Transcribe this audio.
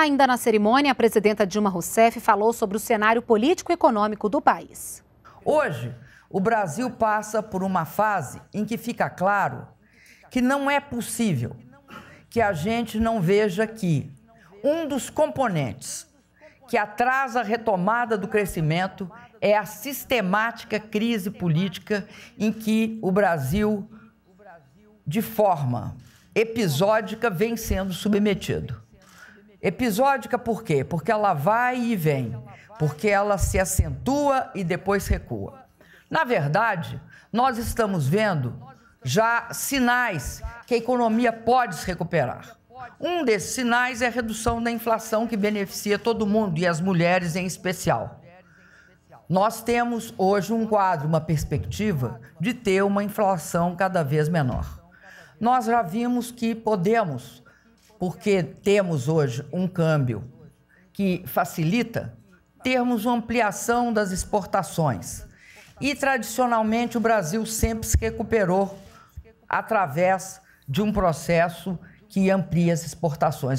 Ainda na cerimônia, a presidenta Dilma Rousseff falou sobre o cenário político-econômico do país. Hoje, o Brasil passa por uma fase em que fica claro que não é possível que a gente não veja que um dos componentes que atrasa a retomada do crescimento é a sistemática crise política em que o Brasil, de forma episódica, vem sendo submetido. Episódica por quê? Porque ela vai e vem, porque ela se acentua e depois recua. Na verdade, nós estamos vendo já sinais que a economia pode se recuperar. Um desses sinais é a redução da inflação que beneficia todo mundo e as mulheres em especial. Nós temos hoje um quadro, uma perspectiva de ter uma inflação cada vez menor. Nós já vimos que podemos porque temos hoje um câmbio que facilita termos uma ampliação das exportações. E, tradicionalmente, o Brasil sempre se recuperou através de um processo que amplia as exportações.